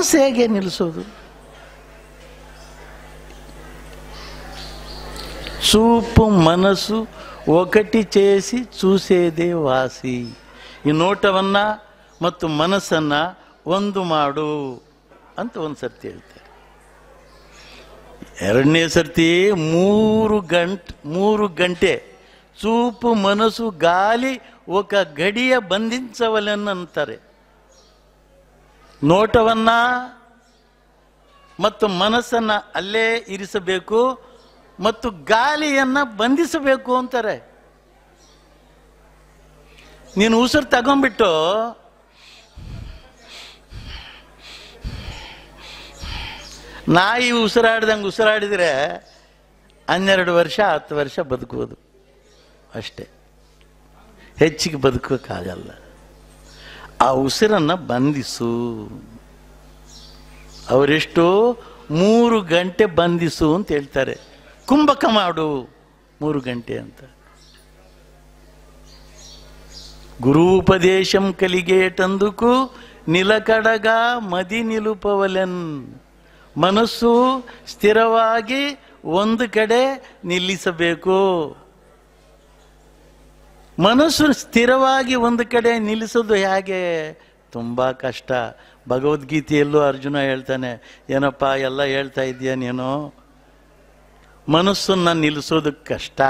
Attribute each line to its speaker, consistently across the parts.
Speaker 1: ಮನಸ್ಸು ಹೇಗೆ ನಿಲ್ಲಿಸೋದು ಸೂಪು ಮನಸ್ಸು ಒಕಟಿ ಚೇಸಿ ಚೂಸೇದೆ ವಾಸಿ ಈ ನೋಟವನ್ನು ಮತ್ತು ಮನಸ್ಸನ್ನು ಒಂದು ಮಾಡು ಅಂತ ಒಂದು ಸರ್ತಿ ಹೇಳ್ತಾರೆ ಎರಡನೇ ಸರ್ತಿ ಮೂರು ಗಂಟೆ ಮೂರು ಗಂಟೆ ಸೂಪು ಮನಸ್ಸು ಗಾಲಿ ಒಕ ಗಡಿಯ ಅಂತಾರೆ ನೋಟವನ್ನ ಮತ್ತು ಮನಸ್ಸನ್ನ ಅಲ್ಲೇ ಇರಿಸಬೇಕು ಮತ್ತು ಗಾಲಿಯನ್ನ ಬಂಧಿಸಬೇಕು ಅಂತಾರೆ ನೀನು ಉಸಿರು ತಗೊಂಬಿಟ್ಟು ನಾಯಿ ಉಸಿರಾಡ್ದಂಗೆ ಉಸಿರಾಡಿದರೆ ಹನ್ನೆರಡು ವರ್ಷ ಹತ್ತು ವರ್ಷ ಬದುಕುವುದು ಅಷ್ಟೇ ಹೆಚ್ಚಿಗೆ ಬದುಕೋಕ್ಕಾಗಲ್ಲ ಆ ಉಸಿರನ್ನು ಬಂಧಿಸು ಅವರೆಷ್ಟು ಮೂರು ಗಂಟೆ ಬಂಧಿಸು ಅಂತ ಹೇಳ್ತಾರೆ ಕುಂಭಕ ಮಾಡು ಮೂರು ಗಂಟೆ ಅಂತ ಗುರೂಪದೇಶಂ ಕಲಿಗೇಟಂದುಕು ನಿಲಕಡಗ ಮದಿ ನಿಲುಪವಲೆನ್ ಮನಸ್ಸು ಸ್ಥಿರವಾಗಿ ಒಂದು ಕಡೆ ನಿಲ್ಲಿಸಬೇಕು ಮನಸ್ಸು ಸ್ಥಿರವಾಗಿ ಒಂದು ಕಡೆ ನಿಲ್ಲಿಸೋದು ಹೇಗೆ ತುಂಬ ಕಷ್ಟ ಭಗವದ್ಗೀತೆಯಲ್ಲೂ ಅರ್ಜುನ ಹೇಳ್ತಾನೆ ಏನಪ್ಪ ಎಲ್ಲ ಹೇಳ್ತಾ ಇದೆಯಾ ನೀನು ಮನಸ್ಸನ್ನು ನಿಲ್ಲಿಸೋದು ಕಷ್ಟ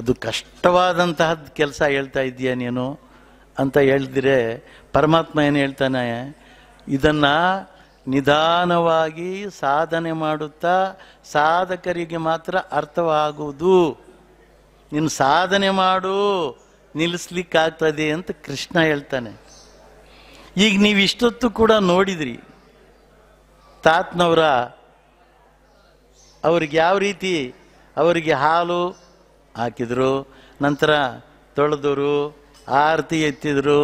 Speaker 1: ಅದು ಕಷ್ಟವಾದಂತಹ ಕೆಲಸ ಹೇಳ್ತಾ ಇದೆಯಾ ನೀನು ಅಂತ ಹೇಳಿದ್ರೆ ಪರಮಾತ್ಮ ಏನು ಹೇಳ್ತಾನೆ ಇದನ್ನು ನಿಧಾನವಾಗಿ ಸಾಧನೆ ಮಾಡುತ್ತಾ ಸಾಧಕರಿಗೆ ಮಾತ್ರ ಅರ್ಥವಾಗುವುದು ನೀನು ಸಾಧನೆ ಮಾಡು ನಿಲ್ಲಿಸ್ಲಿಕ್ಕಾಗ್ತದೆ ಅಂತ ಕೃಷ್ಣ ಹೇಳ್ತಾನೆ ಈಗ ನೀವು ಇಷ್ಟೊತ್ತು ಕೂಡ ನೋಡಿದ್ರಿ ತಾತ್ನವರ ಅವ್ರಿಗೆ ಯಾವ ರೀತಿ ಅವರಿಗೆ ಹಾಲು ಹಾಕಿದರು ನಂತರ ತೊಳೆದರು ಆರತಿ ಎತ್ತಿದರು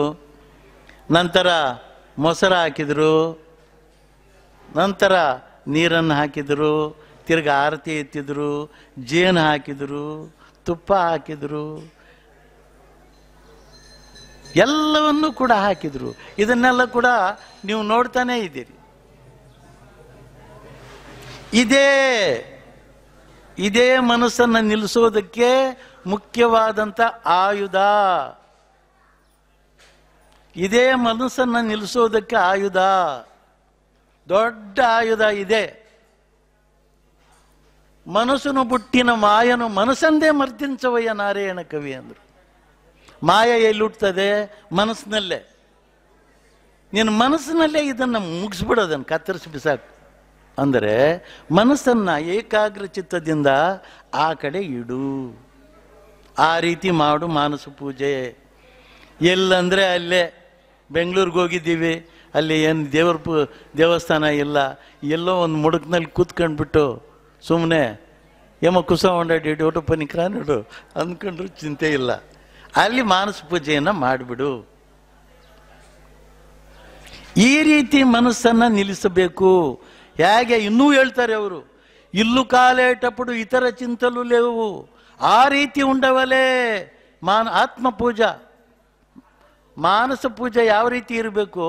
Speaker 1: ನಂತರ ಮೊಸರು ಹಾಕಿದರು ನಂತರ ನೀರನ್ನು ಹಾಕಿದರು ತಿರ್ಗಿ ಆರತಿ ಎತ್ತಿದರು ಜೇನು ಹಾಕಿದರು ತುಪ್ಪ ಹಾಕಿದರು ಎಲ್ಲವನ್ನೂ ಕೂಡ ಹಾಕಿದರು ಇದನ್ನೆಲ್ಲ ಕೂಡ ನೀವು ನೋಡ್ತಾನೇ ಇದ್ದೀರಿ ಇದೇ ಇದೇ ಮನಸ್ಸನ್ನು ನಿಲ್ಲಿಸೋದಕ್ಕೆ ಮುಖ್ಯವಾದಂಥ ಆಯುಧ ಇದೇ ಮನಸ್ಸನ್ನು ನಿಲ್ಲಿಸೋದಕ್ಕೆ ಆಯುಧ ದೊಡ್ಡ ಆಯುಧ ಇದೆ ಮನಸ್ಸನ್ನು ಬುಟ್ಟಿನ ಮಾಯನು ಮನಸ್ಸಂದೇ ಮರ್ದಿಂಚವಯ್ಯ ನಾರಾಯಣ ಕವಿ ಅಂದರು ಮಾಯ ಎಲ್ಲಿ ಮನಸ್ಸಿನಲ್ಲೇ ನಿನ್ನ ಮನಸ್ಸಿನಲ್ಲೇ ಇದನ್ನು ಮುಗಿಸ್ಬಿಡೋದನ್ನು ಕತ್ತರಿಸಿ ಬಿಸಾಕು ಅಂದರೆ ಮನಸ್ಸನ್ನು ಏಕಾಗ್ರ ಚಿತ್ತದಿಂದ ಆ ಕಡೆ ಇಡು ಆ ರೀತಿ ಮಾಡು ಮಾನಸ ಪೂಜೆ ಎಲ್ಲಂದರೆ ಅಲ್ಲೇ ಬೆಂಗಳೂರಿಗೆ ಹೋಗಿದ್ದೀವಿ ಅಲ್ಲಿ ಏನು ದೇವ್ರ ಪೂ ದೇವಸ್ಥಾನ ಇಲ್ಲ ಎಲ್ಲೋ ಒಂದು ಮುಡುಕ್ನಲ್ಲಿ ಕೂತ್ಕೊಂಡ್ಬಿಟ್ಟು ಸುಮ್ಮನೆ ಯಮ ಕುಸ ಹೊಂಡಾಡಿ ಪನಿಕ್ರಾ ನೋಡು ಅಂದ್ಕೊಂಡ್ರು ಚಿಂತೆ ಇಲ್ಲ ಅಲ್ಲಿ ಮಾನಸ ಪೂಜೆಯನ್ನು ಮಾಡಿಬಿಡು ಈ ರೀತಿ ಮನಸ್ಸನ್ನು ನಿಲ್ಲಿಸಬೇಕು ಹೇಗೆ ಇನ್ನೂ ಹೇಳ್ತಾರೆ ಅವರು ಇಲ್ಲು ಕಾಲೇಟಪ್ಪಡು ಇತರ ಚಿಂತಲು ಲೇವು ಆ ರೀತಿ ಉಂಡವಲೇ ಮಾನ ಆತ್ಮ ಪೂಜಾ ಮಾನಸ ಪೂಜೆ ಯಾವ ರೀತಿ ಇರಬೇಕು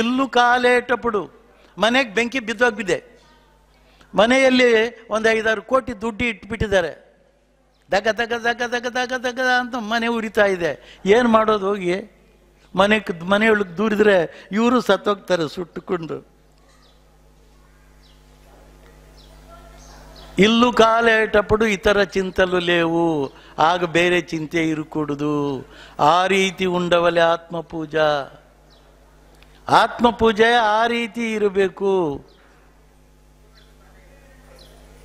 Speaker 1: ಇಲ್ಲು ಕಾಲೇಟಪ್ಪಡು ಮನೆಗೆ ಬೆಂಕಿ ಬಿದ್ದೋಗಿದೆ ಮನೆಯಲ್ಲಿ ಒಂದು ಐದಾರು ಕೋಟಿ ದುಡ್ಡು ಇಟ್ಬಿಟ್ಟಿದ್ದಾರೆ ದಗ ದಗ ದಗ ದಗ ದಗ ದಗ ಅಂತ ಮನೆ ಉರಿತಾ ಇದೆ ಏನು ಮಾಡೋದು ಹೋಗಿ ಮನೆ ಮನೆಯೊಳಗೆ ದೂರಿದ್ರೆ ಇವರು ಸತ್ತೋಗ್ತಾರೆ ಸುಟ್ಟುಕೊಂಡು ಇಲ್ಲೂ ಇಟ್ಟಪ್ಪಡು ಇತರ ಚಿಂತಲು ಲೇವು ಆಗ ಬೇರೆ ಚಿಂತೆ ಇರಕೂಡದು ಆ ರೀತಿ ಉಂಡವಲೆ ಆತ್ಮ ಪೂಜಾ ಆತ್ಮ ಪೂಜೆ ಆ ರೀತಿ ಇರಬೇಕು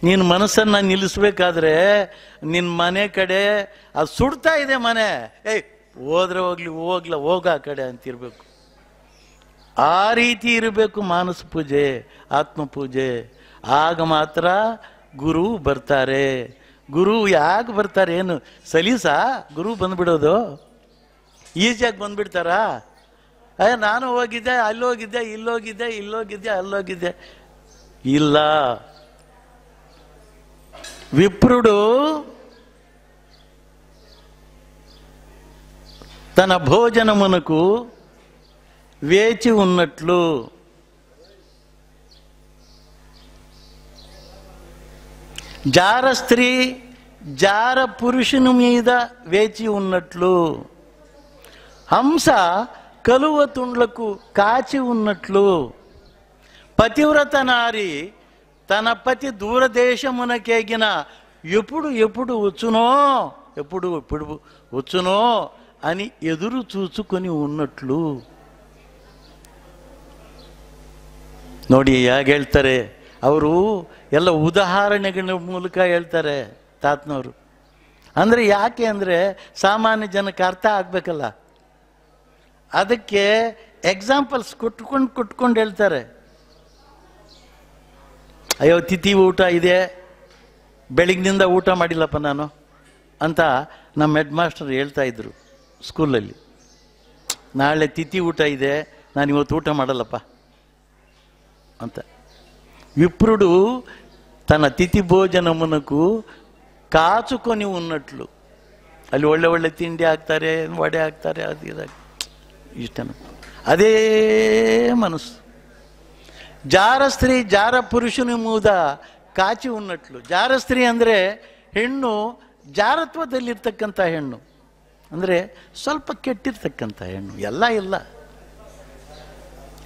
Speaker 1: ನಿನ್ನ ಮನಸ್ಸನ್ನು ನಿಲ್ಲಿಸ್ಬೇಕಾದ್ರೆ ನಿನ್ನ ಮನೆ ಕಡೆ ಅದು ಸುಡ್ತಾ ಇದೆ ಮನೆ ಏಯ್ ಹೋದ್ರೆ ಹೋಗ್ಲಿ ಹೋಗ್ಲ ಹೋಗ ಆ ಕಡೆ ಅಂತಿರಬೇಕು ಆ ರೀತಿ ಇರಬೇಕು ಮಾನಸ ಪೂಜೆ ಆತ್ಮ ಪೂಜೆ ಆಗ ಮಾತ್ರ ಗುರು ಬರ್ತಾರೆ ಗುರು ಯಾಕೆ ಬರ್ತಾರೆ ಏನು ಸಲೀಸಾ ಗುರು ಬಂದ್ಬಿಡೋದು ಈಸಿಯಾಗಿ ಬಂದ್ಬಿಡ್ತಾರಾ ಅಯ್ಯ ನಾನು ಹೋಗಿದ್ದೆ ಅಲ್ಲೋಗಿದ್ದೆ ಇಲ್ಲೋಗಿದ್ದೆ ಇಲ್ಲೋಗಿದ್ದೆ ಅಲ್ಲೋಗಿದ್ದೆ ಇಲ್ಲ విప్రుడు తన భోజనమునకు వేచి ఉన్నట్లు జార స్త్రీ జార పురుషుని మీద వేచి ఉన్నట్లు హంస కలువ తుండ్లకు కాచి ఉన్నట్లు పతివ్రత నారి తన పతి దూరదేశమునకేగిన ఎప్పుడు ఎప్పుడు వచ్చునో ఎప్పుడు ఎప్పుడు వచ్చునో అని ಎದುರು చూచుకొని ఉన్నట్లు ನೋಡಿ ಹೇಗೆ ಹೇಳ್ತಾರೆ ಅವರು ಎಲ್ಲ ಉದಾಹರಣೆಗಳ ಮೂಲಕ ಹೇಳ್ತಾರೆ ತಾತನವರು ಅಂದರೆ ಯಾಕೆ ಅಂದರೆ ಸಾಮಾನ್ಯ ಜನಕ್ಕೆ ಅರ್ಥ ಆಗಬೇಕಲ್ಲ ಅದಕ್ಕೆ ಎಕ್ಸಾಂಪಲ್ಸ್ ಕೊಟ್ಕೊಂಡು ಕೊಟ್ಕೊಂಡು ಹೇಳ್ತಾರೆ ಅಯ್ಯೋ ತಿಥಿ ಊಟ ಇದೆ ಬೆಳಿಗ್ನಿಂದ ಊಟ ಮಾಡಿಲ್ಲಪ್ಪ ನಾನು ಅಂತ ನಮ್ಮ ಹೆಡ್ ಮಾಸ್ಟರ್ ಹೇಳ್ತಾ ಇದ್ರು ಸ್ಕೂಲಲ್ಲಿ ನಾಳೆ ತಿಥಿ ಊಟ ಇದೆ ನಾನು ಇವತ್ತು ಊಟ ಮಾಡಲ್ಲಪ್ಪ ಅಂತ ತನ್ನ ತಿಥಿ ಭೋಜನ ಮುನಕು ಕಾಚು ಕೊನಿ ಉನ್ನಟ್ಲು ಅಲ್ಲಿ ಒಳ್ಳೆ ಒಳ್ಳೆ ತಿಂಡಿ ಹಾಕ್ತಾರೆ ವಡೆ ಹಾಕ್ತಾರೆ ಅದು ಇದಾಗ ಇಷ್ಟನ ಅದೇ ಮನಸ್ಸು ಜಾರಸ್ತ್ರೀ ಜಾರ ಪುರುಷನ ಮೂದ ಕಾಚಿ ಕಾಚಿ ఉన్నట్లు ಜಾರ ಸ್ತ್ರೀ ಅಂದರೆ ಹೆಣ್ಣು ಜಾರತ್ವದಲ್ಲಿರ್ತಕ್ಕಂಥ ಹೆಣ್ಣು ಅಂದರೆ ಸ್ವಲ್ಪ ಕೆಟ್ಟಿರ್ತಕ್ಕಂಥ ಹೆಣ್ಣು ಎಲ್ಲ ಇಲ್ಲ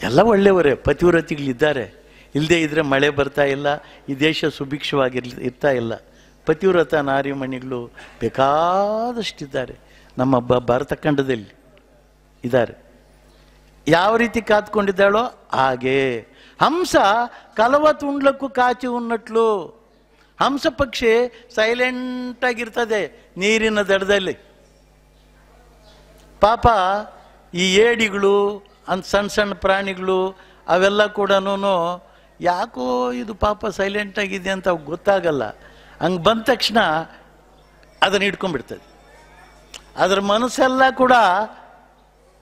Speaker 1: ಎಲ್ಲ ಒಳ್ಳೆಯವರೇ ಪತಿವ್ರತಿಗಳಿದ್ದಾರೆ ಇಲ್ಲದೇ ಇದ್ದರೆ ಮಳೆ ಬರ್ತಾ ಇಲ್ಲ ಈ ದೇಶ ಸುಭಿಕ್ಷವಾಗಿರ್ಲಿ ಇರ್ತಾ ಇಲ್ಲ ಪತಿವ್ರತ ನಾರಿಮಣಿಗಳು ಬೇಕಾದಷ್ಟಿದ್ದಾರೆ ನಮ್ಮ ಬ ಭಾರತ ಖಂಡದಲ್ಲಿ ಇದ್ದಾರೆ ಯಾವ ರೀತಿ ಕಾತ್ಕೊಂಡಿದ್ದಾಳೋ ಹಾಗೇ ಹಂಸ ಕಲವ తుండ్లకు ಕಾಚಿ ఉన్నట్లు ಹಂಸ ಪಕ್ಷಿ ಸೈಲೆಂಟಾಗಿರ್ತದೆ ನೀರಿನ ದಡದಲ್ಲಿ ಪಾಪ ಈ ಏಡಿಗಳು ಅಂತ ಸಣ್ಣ ಸಣ್ಣ ಪ್ರಾಣಿಗಳು ಅವೆಲ್ಲ ಕೂಡ ಯಾಕೋ ಇದು ಪಾಪ ಸೈಲೆಂಟಾಗಿದೆ ಅಂತ ಅವ್ಗೆ ಗೊತ್ತಾಗಲ್ಲ ಹಂಗೆ ಬಂದ ತಕ್ಷಣ ಅದನ್ನು ಇಟ್ಕೊಂಡ್ಬಿಡ್ತದೆ ಅದರ ಮನಸ್ಸೆಲ್ಲ ಕೂಡ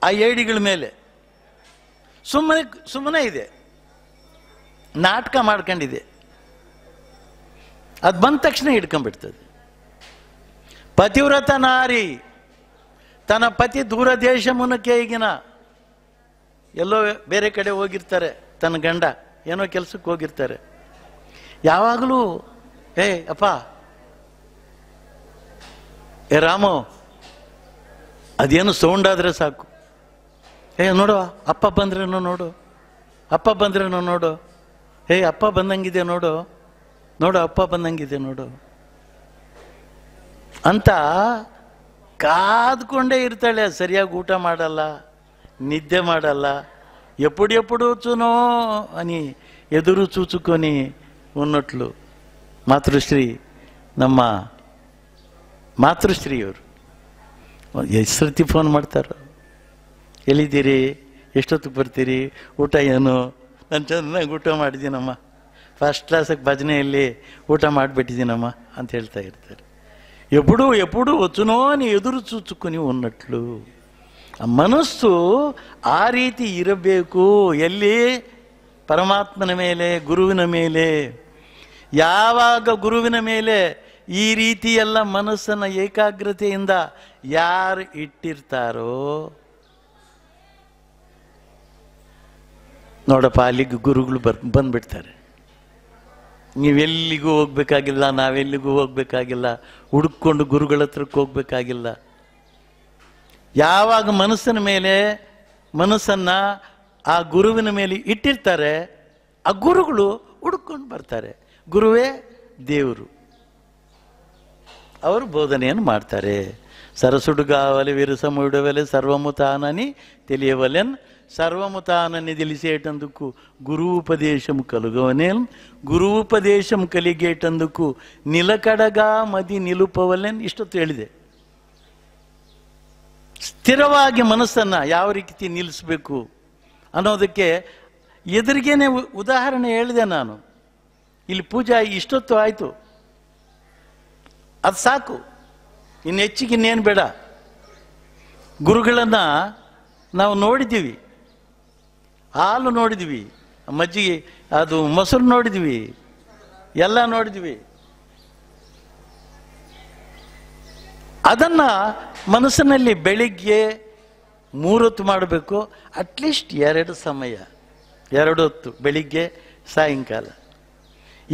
Speaker 1: ಆ ಏಡಿಗಳ ಮೇಲೆ ಸುಮ್ಮನೆ ಸುಮ್ಮನೆ ಇದೆ ನಾಟಕ ಮಾಡ್ಕೊಂಡಿದೆ ಅದು ಬಂದ ತಕ್ಷಣ ಹಿಡ್ಕೊಂಡ್ಬಿಡ್ತದೆ ಪತಿವ್ರತ ನಾರಿ ತನ್ನ ಪತಿ ದೂರ ದೇಶ ಮುನಕ್ಕೆ ಈಗಿನ ಎಲ್ಲೋ ಬೇರೆ ಕಡೆ ಹೋಗಿರ್ತಾರೆ ತನ್ನ ಗಂಡ ಏನೋ ಕೆಲಸಕ್ಕೆ ಹೋಗಿರ್ತಾರೆ ಯಾವಾಗಲೂ ಏ ಅಪ್ಪ ಏ ರಾಮು ಅದೇನು ಸೌಂಡ್ ಆದರೆ ಸಾಕು ಏ ನೋಡು ಅಪ್ಪ ಬಂದ್ರೇನು ನೋಡು ಅಪ್ಪ ಬಂದ್ರೇನು ನೋಡು ಹೇ ಅಪ್ಪ ಬಂದಂಗಿದೆ ನೋಡು ನೋಡು ಅಪ್ಪ ಬಂದಂಗಿದೆ ನೋಡು ಅಂತ ಕಾದ್ಕೊಂಡೇ ಇರ್ತಾಳೆ ಸರಿಯಾಗಿ ಊಟ ಮಾಡಲ್ಲ ನಿದ್ದೆ ಮಾಡಲ್ಲ ಎಪ್ಪುಡು ಎಪ್ಪುಡು ಚುನೋ ಅನಿ ಎದುರು ಚೂಚುಕೋನಿ ಉನ್ನೊಟ್ಲು ಮಾತೃಶ್ರೀ ನಮ್ಮ ಮಾತೃಶ್ರೀಯವರು ಎಷ್ಟು ಸರ್ತಿ ಫೋನ್ ಮಾಡ್ತಾರೋ ಎಲ್ಲಿದ್ದೀರಿ ಎಷ್ಟೊತ್ತಿಗೆ ಬರ್ತೀರಿ ಊಟ ಏನು ನಾನು ಚೆನ್ನಾಗಿ ಊಟ ಮಾಡಿದ್ದೀನಮ್ಮ ಫಸ್ಟ್ ಕ್ಲಾಸಿಗೆ ಭಜನೆಯಲ್ಲಿ ಊಟ ಮಾಡಿಬಿಟ್ಟಿದ್ದೀನಮ್ಮ ಅಂತ ಹೇಳ್ತಾ ಇರ್ತಾರೆ ಎಪ್ಪಡೂ ಎಪ್ಪಡೂ ನೀ ಎದುರು ಚೂಚುಕುನಿ ಉನ್ನಟ್ಲು ಆ ಮನಸ್ಸು ಆ ರೀತಿ ಇರಬೇಕು ಎಲ್ಲಿ ಪರಮಾತ್ಮನ ಮೇಲೆ ಗುರುವಿನ ಮೇಲೆ ಯಾವಾಗ ಗುರುವಿನ ಮೇಲೆ ಈ ರೀತಿಯೆಲ್ಲ ಮನಸ್ಸನ್ನು ಏಕಾಗ್ರತೆಯಿಂದ ಯಾರು ಇಟ್ಟಿರ್ತಾರೋ ನೋಡಪ್ಪ ಅಲ್ಲಿಗೆ ಗುರುಗಳು ಬರ್ ಬಂದ್ಬಿಡ್ತಾರೆ ನೀವೆಲ್ಲಿಗೂ ಹೋಗ್ಬೇಕಾಗಿಲ್ಲ ನಾವೆಲ್ಲಿಗೂ ಹೋಗ್ಬೇಕಾಗಿಲ್ಲ ಹುಡುಕೊಂಡು ಗುರುಗಳ ಹತ್ರಕ್ಕೆ ಹೋಗ್ಬೇಕಾಗಿಲ್ಲ ಯಾವಾಗ ಮನಸ್ಸಿನ ಮೇಲೆ ಮನಸ್ಸನ್ನು ಆ ಗುರುವಿನ ಮೇಲೆ ಇಟ್ಟಿರ್ತಾರೆ ಆ ಗುರುಗಳು ಹುಡುಕೊಂಡು ಬರ್ತಾರೆ ಗುರುವೇ ದೇವರು ಅವರು ಬೋಧನೆಯನ್ನು ಮಾಡ್ತಾರೆ ಸರಸುಡುಗಾವಲೆ ವಿರಸಮುಡವಲೆ ಸರ್ವಮುತಾನನಿ ತಿಳಿಯವಲೆನ್ ಗುರು ಉಪದೇಶಂ గురువుపదేశం ಗುರು గురువుపదేశం కలిగేటందుకు నిలకడగా ಮದಿ ನಿಲುಪವಲೆನ್ ಇಷ್ಟೊತ್ತು ಹೇಳಿದೆ ಸ್ಥಿರವಾಗಿ ಮನಸ್ಸನ್ನು ಯಾವ ರೀತಿ ನಿಲ್ಲಿಸಬೇಕು ಅನ್ನೋದಕ್ಕೆ ಎದುರಿಗೇನೆ ಉದಾಹರಣೆ ಹೇಳಿದೆ ನಾನು ಇಲ್ಲಿ ಪೂಜಾ ಇಷ್ಟೊತ್ತು ಆಯಿತು ಅದು ಸಾಕು ಇನ್ನು ಹೆಚ್ಚಿಗೆ ಇನ್ನೇನು ಬೇಡ ಗುರುಗಳನ್ನು ನಾವು ನೋಡಿದ್ದೀವಿ ಹಾಲು ನೋಡಿದ್ವಿ ಮಜ್ಜಿಗೆ ಅದು ಮೊಸರು ನೋಡಿದ್ವಿ ಎಲ್ಲ ನೋಡಿದ್ವಿ ಅದನ್ನು ಮನಸ್ಸಿನಲ್ಲಿ ಬೆಳಿಗ್ಗೆ ಮೂರೊತ್ತು ಮಾಡಬೇಕು ಅಟ್ಲೀಸ್ಟ್ ಎರಡು ಸಮಯ ಎರಡು ಹೊತ್ತು ಬೆಳಿಗ್ಗೆ ಸಾಯಂಕಾಲ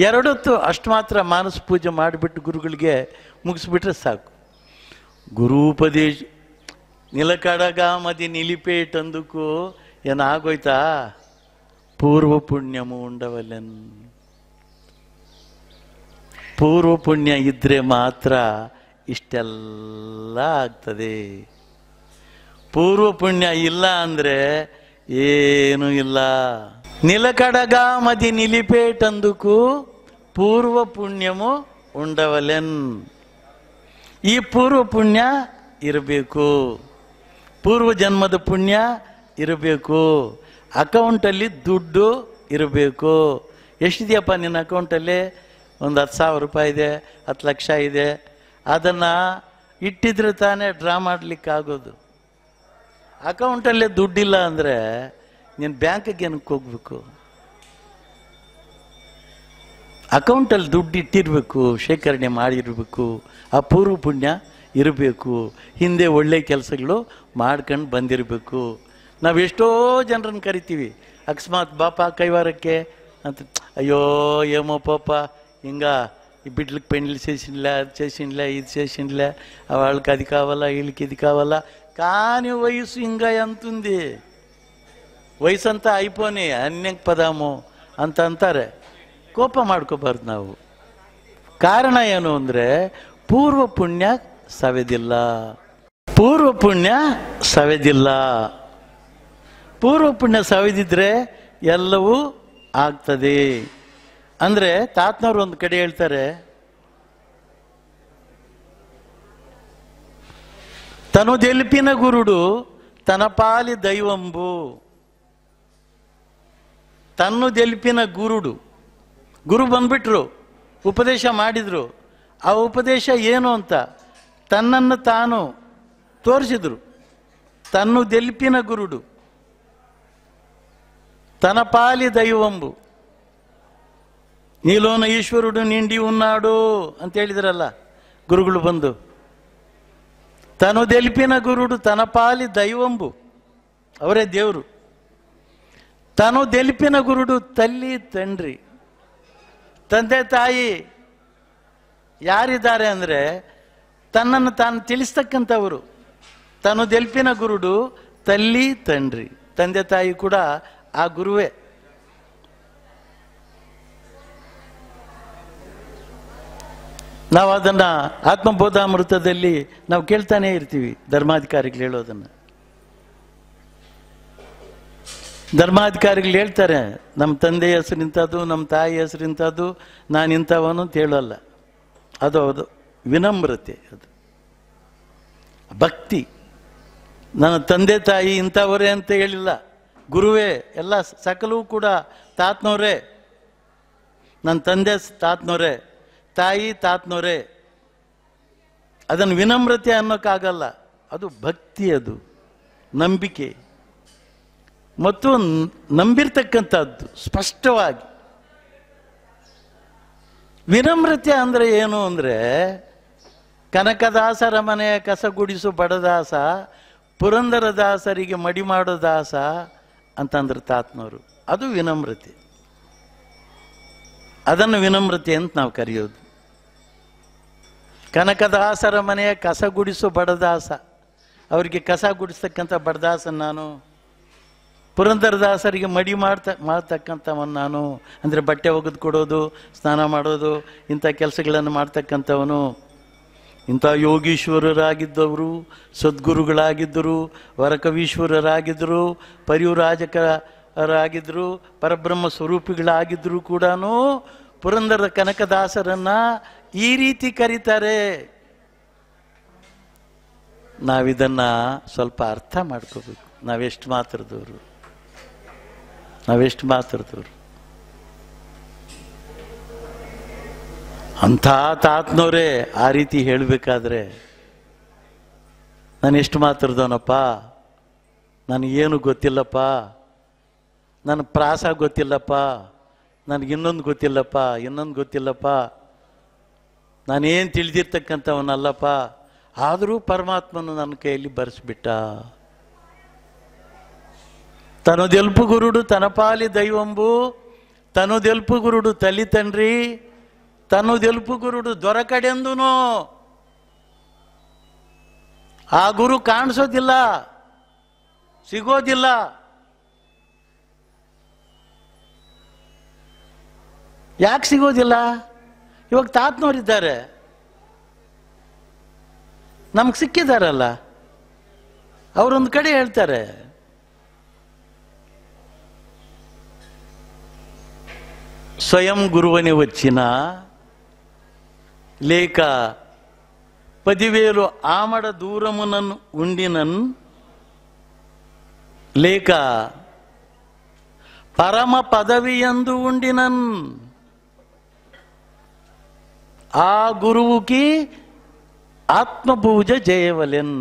Speaker 1: ಎರಡೊತ್ತು ಅಷ್ಟು ಮಾತ್ರ ಮಾನಸ ಪೂಜೆ ಮಾಡಿಬಿಟ್ಟು ಗುರುಗಳಿಗೆ ಮುಗಿಸ್ಬಿಟ್ರೆ ಸಾಕು ಗುರೂಪದೇಶ ನಿಲಕಡಗಾಮದಿ ನಿಲಿಪೇಟಂದುಕು ಏನಾಗೋಯ್ತಾ ಪೂರ್ವ ಪುಣ್ಯಮು ಉಂಡವಲೆನ್ ಪೂರ್ವ ಪುಣ್ಯ ಇದ್ರೆ ಮಾತ್ರ ಇಷ್ಟೆಲ್ಲ ಆಗ್ತದೆ ಪೂರ್ವ ಪುಣ್ಯ ಇಲ್ಲ ಅಂದ್ರೆ ಏನೂ ಇಲ್ಲ ನಿಲಕಡಗ ಮದಿ ನಿಲಿಪೇಟಂದುಕು ಪೂರ್ವ ಪುಣ್ಯಮು ಉಂಡವಲೆನ್ ಈ ಪೂರ್ವ ಪುಣ್ಯ ಇರಬೇಕು ಪೂರ್ವ ಜನ್ಮದ ಪುಣ್ಯ ಇರಬೇಕು ಅಕೌಂಟಲ್ಲಿ ದುಡ್ಡು ಇರಬೇಕು ಎಷ್ಟಿದೆಯಪ್ಪ ನಿನ್ನ ಅಕೌಂಟಲ್ಲಿ ಒಂದು ಹತ್ತು ಸಾವಿರ ರೂಪಾಯಿ ಇದೆ ಹತ್ತು ಲಕ್ಷ ಇದೆ ಅದನ್ನು ಇಟ್ಟಿದ್ರೆ ತಾನೇ ಡ್ರಾ ಮಾಡಲಿಕ್ಕಾಗೋದು ಅಕೌಂಟಲ್ಲೇ ದುಡ್ಡಿಲ್ಲ ಅಂದರೆ ನೀನು ಬ್ಯಾಂಕಿಗೆ ಏನಕ್ಕೆ ಹೋಗ್ಬೇಕು ಅಕೌಂಟಲ್ಲಿ ದುಡ್ಡು ಇಟ್ಟಿರಬೇಕು ಶೇಖರಣೆ ಮಾಡಿರಬೇಕು ಆ ಪೂರ್ವ ಪುಣ್ಯ ಇರಬೇಕು ಹಿಂದೆ ಒಳ್ಳೆ ಕೆಲಸಗಳು ಮಾಡ್ಕೊಂಡು ಬಂದಿರಬೇಕು ನಾವೆಷ್ಟೋ ಜನರನ್ನು ಕರಿತೀವಿ ಅಕಸ್ಮಾತ್ ಬಾಪ ಕೈವಾರಕ್ಕೆ ಅಂತ ಅಯ್ಯೋ ಏಮೋ ಪಾಪ ಹಿಂಗ ಈ ಬಿಡ್ಲಿಕ್ಕೆ ಪೆಣಲಿ ಸೇಸಿನ್ಲೆ ಅದು ಸೇಸಿನ್ಲೆ ಇದು ಸೇಷಿನ್ಲೆ ಅವಳಕ್ಕೆ ಅದಕ್ಕೆ ಆಗಲ್ಲ ಇಳ್ಕಿದವಾಗಲ್ಲ ಕಾನಿ ವಯಸ್ಸು ಹಿಂಗ ಎಂಥ ವಯಸ್ಸಂತ ಐಪೋನಿ ಪದಾಮು ಅಂತ ಅಂತಂತಾರೆ ಕೋಪ ಮಾಡ್ಕೊಬಾರ್ದು ನಾವು ಕಾರಣ ಏನು ಅಂದರೆ ಪೂರ್ವ ಪುಣ್ಯ ಸವೆದಿಲ್ಲ ಪೂರ್ವ ಪುಣ್ಯ ಸವೆದಿಲ್ಲ ಪೂರ್ವ ಪುಣ್ಯ ಸವಿದಿದ್ರೆ ಎಲ್ಲವೂ ಆಗ್ತದೆ ಅಂದರೆ ತಾತ್ನವ್ರು ಒಂದು ಕಡೆ ಹೇಳ್ತಾರೆ ತನು ಗುರುಡು ತನಪಾಲಿ ದೈವಂಬು ತನ್ನು ಗೆಲ್ಪಿನ ಗುರುಡು ಗುರು ಬಂದ್ಬಿಟ್ರು ಉಪದೇಶ ಮಾಡಿದರು ಆ ಉಪದೇಶ ಏನು ಅಂತ ತನ್ನನ್ನು ತಾನು ತೋರಿಸಿದ್ರು ತನ್ನು ಗೆಲ್ಪಿನ ಗುರುಡು ಪಾಲಿ ದೈವಂಬು ನೀಲೋನ ಈಶ್ವರುಡು ನಿಂಡಿ ಉನ್ನಾಡು ಅಂತ ಹೇಳಿದ್ರಲ್ಲ ಗುರುಗಳು ಬಂದು ತನು తెలిపిన ಗುರುಡು ತನ ಪಾಲಿ ದೈವಂಬು ಅವರೇ ದೇವರು ತಾನು ದೆಲಿಪಿನ ಗುರುಡು ತಲ್ಲಿ ತಂಡ್ರಿ ತಂದೆ ತಾಯಿ ಯಾರಿದ್ದಾರೆ ಅಂದರೆ ತನ್ನನ್ನು ತಾನು ತಿಳಿಸ್ತಕ್ಕಂಥವರು ತಾನು ದೆಲಿಪಿನ ಗುರುಡು ತಲ್ಲಿ ತಂಡ್ರಿ ತಂದೆ ತಾಯಿ ಕೂಡ ಆ ಗುರುವೇ ನಾವು ಅದನ್ನು ಆತ್ಮಬೋಧಾಮೃತದಲ್ಲಿ ನಾವು ಕೇಳ್ತಾನೆ ಇರ್ತೀವಿ ಧರ್ಮಾಧಿಕಾರಿಗಳು ಹೇಳೋದನ್ನು ಧರ್ಮಾಧಿಕಾರಿಗಳು ಹೇಳ್ತಾರೆ ನಮ್ಮ ತಂದೆ ಇಂಥದ್ದು ನಮ್ಮ ತಾಯಿ ಇಂಥದ್ದು ನಾನು ಇಂಥವನು ಅಂತ ಹೇಳೋಲ್ಲ ಅದು ಅದು ವಿನಮ್ರತೆ ಅದು ಭಕ್ತಿ ನನ್ನ ತಂದೆ ತಾಯಿ ಇಂಥವರೇ ಅಂತ ಹೇಳಿಲ್ಲ ಗುರುವೇ ಎಲ್ಲ ಸಕಲವೂ ಕೂಡ ತಾತನವರೇ ನನ್ನ ತಂದೆ ತಾತನವರೇ ತಾಯಿ ತಾತನವರೇ ಅದನ್ನು ವಿನಮ್ರತೆ ಅನ್ನೋಕ್ಕಾಗಲ್ಲ ಅದು ಭಕ್ತಿ ಅದು ನಂಬಿಕೆ ಮತ್ತು ನಂಬಿರ್ತಕ್ಕಂಥದ್ದು ಸ್ಪಷ್ಟವಾಗಿ ವಿನಮ್ರತೆ ಅಂದರೆ ಏನು ಅಂದರೆ ಕನಕದಾಸರ ಮನೆಯ ಕಸ ಗುಡಿಸು ಬಡದಾಸ ಪುರಂದರದಾಸರಿಗೆ ಮಡಿ ಮಾಡೋ ದಾಸ ಅಂತಂದ್ರೆ ತಾತ್ನವರು ಅದು ವಿನಮ್ರತೆ ಅದನ್ನು ವಿನಮ್ರತೆ ಅಂತ ನಾವು ಕರೆಯೋದು ಕನಕದಾಸರ ಮನೆಯ ಕಸ ಗುಡಿಸು ಬಡದಾಸ ಅವರಿಗೆ ಕಸ ಗುಡಿಸ್ತಕ್ಕಂಥ ಬಡದಾಸನ ನಾನು ಪುರಂದರದಾಸರಿಗೆ ಮಡಿ ಮಾಡ್ತಾ ಮಾಡ್ತಕ್ಕಂಥವನು ನಾನು ಅಂದರೆ ಬಟ್ಟೆ ಒಗೆದು ಕೊಡೋದು ಸ್ನಾನ ಮಾಡೋದು ಇಂಥ ಕೆಲಸಗಳನ್ನು ಮಾಡ್ತಕ್ಕಂಥವನು ಇಂಥ ಯೋಗೀಶ್ವರರಾಗಿದ್ದವರು ಸದ್ಗುರುಗಳಾಗಿದ್ದರು ವರಕವೀಶ್ವರರಾಗಿದ್ದರು ಪರಿವರಾಜಕರಾಗಿದ್ದರು ಪರಬ್ರಹ್ಮ ಸ್ವರೂಪಿಗಳಾಗಿದ್ದರೂ ಕೂಡ ಪುರಂದರ ಕನಕದಾಸರನ್ನು ಈ ರೀತಿ ಕರೀತಾರೆ ನಾವಿದನ್ನು ಸ್ವಲ್ಪ ಅರ್ಥ ಮಾಡ್ಕೋಬೇಕು ನಾವೆಷ್ಟು ಮಾತ್ರದವರು ನಾವೆಷ್ಟು ಮಾತ್ರದವರು ಅಂಥ ತಾತನವರೇ ಆ ರೀತಿ ಹೇಳಬೇಕಾದ್ರೆ ನಾನು ಎಷ್ಟು ಮಾತಾಡ್ದವನಪ್ಪ ನನಗೇನು ಗೊತ್ತಿಲ್ಲಪ್ಪ ನನ್ನ ಪ್ರಾಸ ಗೊತ್ತಿಲ್ಲಪ್ಪ ಇನ್ನೊಂದು ಗೊತ್ತಿಲ್ಲಪ್ಪ ಇನ್ನೊಂದು ಗೊತ್ತಿಲ್ಲಪ್ಪ ನಾನೇನು ತಿಳಿದಿರ್ತಕ್ಕಂಥವನಲ್ಲಪ್ಪ ಆದರೂ ಪರಮಾತ್ಮನು ನನ್ನ ಕೈಯಲ್ಲಿ ಬರೆಸ್ಬಿಟ್ಟ ತನ್ನದೆಲ್ಪು ಗುರುಡು ತನಪಾಲಿ ದೈವಂಬು ತನ್ನದೆಲ್ಪು ಗುರುಡು ತಲಿ ತಂಡ್ರಿ ಗೆಲುಪು ಗುರುಡು ದೊರಕಡೆಂದು ಆ ಗುರು ಕಾಣಿಸೋದಿಲ್ಲ ಸಿಗೋದಿಲ್ಲ ಯಾಕೆ ಸಿಗೋದಿಲ್ಲ ಇವಾಗ ತಾತ್ನವರಿದ್ದಾರೆ ನಮ್ಗೆ ಸಿಕ್ಕಿದಾರಲ್ಲ ಅವರೊಂದು ಕಡೆ ಹೇಳ್ತಾರೆ ಸ್ವಯಂ ಗುರುವನೇ ವಚ್ಚಿನ ಲೇಖ పదివేలు ಆಮಡ ದೂರಮುನನ್ ಉಂಡಿನನ್ ಲೇಖ ಪರಮ ಎಂದು ಉಂಡಿನನ್ ಆ ఆ గురువుకి ಆತ್ಮಪೂಜ ಜಯವಲೆನ್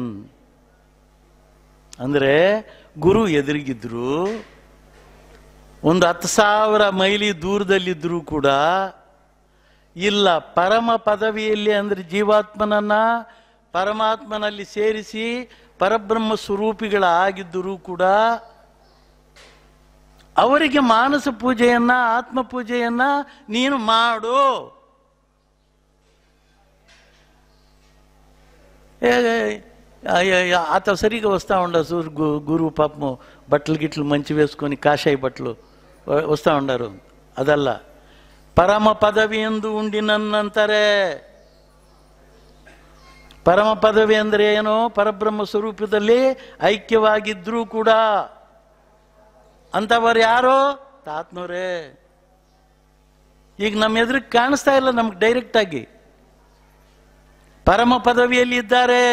Speaker 1: ಅಂದರೆ ಗುರು ಎದುರಿಗಿದ್ರು ಒಂದು ಹತ್ತು ಸಾವಿರ ಮೈಲಿ ದೂರದಲ್ಲಿದ್ದರೂ ಕೂಡ ಇಲ್ಲ ಪರಮ ಪದವಿಯಲ್ಲಿ ಅಂದರೆ ಜೀವಾತ್ಮನನ್ನ ಪರಮಾತ್ಮನಲ್ಲಿ ಸೇರಿಸಿ ಪರಬ್ರಹ್ಮ ಸ್ವರೂಪಿಗಳಾಗಿದ್ದರೂ ಕೂಡ ಅವರಿಗೆ ಮಾನಸ ಪೂಜೆಯನ್ನ ಆತ್ಮ ಪೂಜೆಯನ್ನ ನೀನು ಮಾಡು ವಸ್ತಾ సరిగా వస్తూ ಗು ಗುರು ಪಾಪ ಬಟ್ಲು ಗಿಟ್ಲು ಮಂಚು వేసుకొని ಕಾಶಾಯಿ ಬಟ್ಲು ವಸ್ತಾ ಉಂಡರು ಅದಲ್ಲ ಪರಮ ಪದವಿ ಎಂದು ಉಂಡಿ ನನ್ನಂತಾರೆ ಪರಮ ಪದವಿ ಅಂದರೆ ಏನು ಪರಬ್ರಹ್ಮ ಸ್ವರೂಪದಲ್ಲಿ ಐಕ್ಯವಾಗಿದ್ರೂ ಕೂಡ ಅಂಥವರು ಯಾರೋ ತಾತ್ನೋರೇ ಈಗ ನಮ್ಮ ಎದುರಿಗೆ ಕಾಣಿಸ್ತಾ ಇಲ್ಲ ನಮ್ಗೆ ಡೈರೆಕ್ಟಾಗಿ ಪರಮ ಪದವಿಯಲ್ಲಿ ಇದ್ದಾರೆ